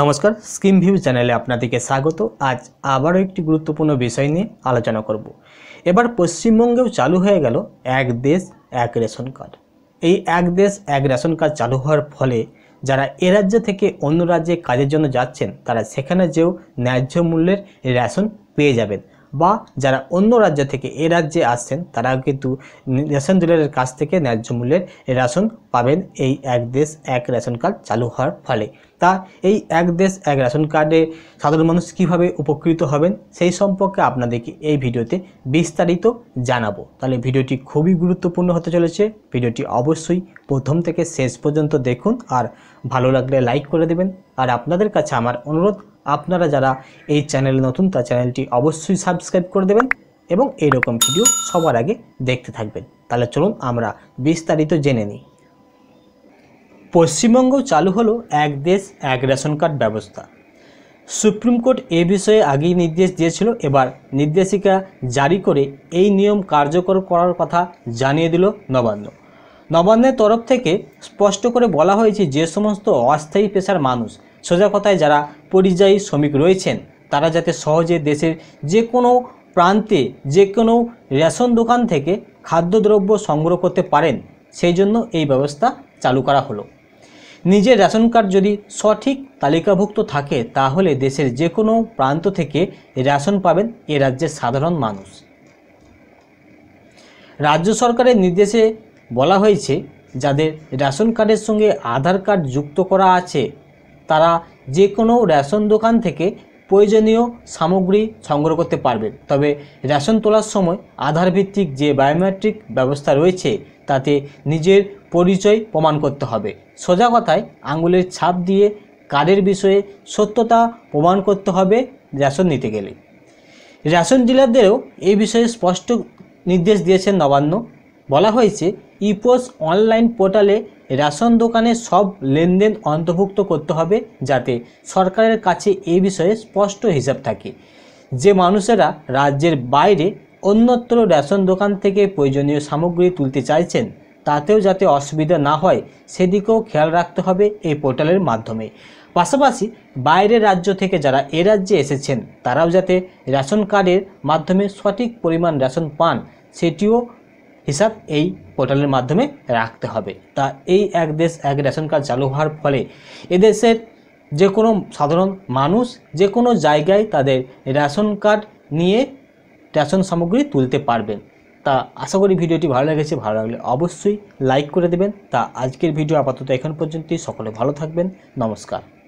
নমস্কার scheme view চ্যানেলে আপনাদেরকে স্বাগত আজ আবারও একটি গুরুত্বপূর্ণ বিষয় নিয়ে আলোচনা করব। এবার পশ্চিমবঙ্গেও চালু হয়ে গেল এক দেশ এক রেশন কার্ড এই এক দেশ এক রেশন কার্ড চালু হওয়ার ফলে যারা এ রাজ্য থেকে অন্য রাজ্যে কাজের জন্য যাচ্ছেন তারা সেখানে যেও ন্যায্য মূল্যের রেশন পেয়ে যাবেন বা যারা অন্য রাজ্য থেকে এ রাজ্যে আসছেন তারা কিন্তু রেশন ডিলারের কাছ থেকে ন্যায্য মূল্যের রেশন পাবেন এই এক দেশ এক রেশন কার্ড চালু হওয়ার ফলে তা এই এক দেশ এক রেশন কার্ডে সাধারণ মানুষ কীভাবে উপকৃত হবেন সেই সম্পর্কে আপনাদেরকে এই ভিডিওতে বিস্তারিত জানাবো তাহলে ভিডিওটি খুবই গুরুত্বপূর্ণ হতে চলেছে ভিডিওটি অবশ্যই প্রথম থেকে শেষ পর্যন্ত দেখুন আর ভালো লাগলে লাইক করে দেবেন আর আপনাদের কাছে আমার অনুরোধ আপনারা যারা এই চ্যানেলে নতুন তা চ্যানেলটি অবশ্যই সাবস্ক্রাইব করে দেবেন এবং এরকম ভিডিও সবার আগে দেখতে থাকবেন তাহলে চলুন আমরা বিস্তারিত জেনে নিই পশ্চিমবঙ্গ চালু হলো এক দেশ এক রেশন কার্ড ব্যবস্থা সুপ্রিম কোর্ট এ বিষয়ে আগেই নির্দেশ দিয়েছিল এবার নির্দেশিকা জারি করে এই নিয়ম কার্যকর করার কথা জানিয়ে দিল নবান্ন নবান্নের তরফ থেকে স্পষ্ট করে বলা হয়েছে যে সমস্ত অস্থায়ী পেশার মানুষ সোজা কথায় যারা পরিযায়ী শ্রমিক রয়েছেন তারা যাতে সহজে দেশের যে কোনো প্রান্তে যে কোনো রেশন দোকান থেকে খাদ্যদ্রব্য সংগ্রহ করতে পারেন সেই জন্য এই ব্যবস্থা চালু করা হলো নিজের রেশন কার্ড যদি সঠিক তালিকাভুক্ত থাকে তাহলে দেশের যে কোনো প্রান্ত থেকে রেশন পাবেন এ রাজ্যের সাধারণ মানুষ রাজ্য সরকারের নির্দেশে বলা হয়েছে যাদের রেশন কার্ডের সঙ্গে আধার কার্ড যুক্ত করা আছে তারা যে কোনো রেশন দোকান থেকে প্রয়োজনীয় সামগ্রী সংগ্রহ করতে পারবে তবে রেশন তোলার সময় আধার ভিত্তিক যে বায়োমেট্রিক ব্যবস্থা রয়েছে তাতে নিজের পরিচয় প্রমাণ করতে হবে সোজা কথায় আঙুলের ছাপ দিয়ে কার্ডের বিষয়ে সত্যতা প্রমাণ করতে হবে রেশন নিতে গেলে রেশন ডিলারদেরও এই বিষয়ে স্পষ্ট নির্দেশ দিয়েছেন নবান্ন বলা হয়েছে ইপোস অনলাইন পোর্টালে রেশন দোকানে সব লেনদেন অন্তর্ভুক্ত করতে হবে যাতে সরকারের কাছে এ বিষয়ে স্পষ্ট হিসাব থাকে যে মানুষেরা রাজ্যের বাইরে অন্যত্র রেশন দোকান থেকে প্রয়োজনীয় সামগ্রী তুলতে চাইছেন তাতেও যাতে অসুবিধা না হয় সেদিকেও খেয়াল রাখতে হবে এই পোর্টালের মাধ্যমে পাশাপাশি বাইরের রাজ্য থেকে যারা এ রাজ্যে এসেছেন তারাও যাতে রেশন কার্ডের মাধ্যমে সঠিক পরিমাণ রেশন পান সেটিও হিসাব এই পোর্টালের মাধ্যমে রাখতে হবে তা এই এক দেশ এক রেশন কার্ড চালু হওয়ার ফলে এদেশের যে কোনো সাধারণ মানুষ যে কোনো জায়গায় তাদের রেশন কার্ড নিয়ে রেশন সামগ্রী তুলতে পারবেন তা আশা করি ভিডিওটি ভালো লেগেছে ভালো লাগলে অবশ্যই লাইক করে দেবেন তা আজকের ভিডিও আপাতত এখন পর্যন্তই সকলে ভালো থাকবেন নমস্কার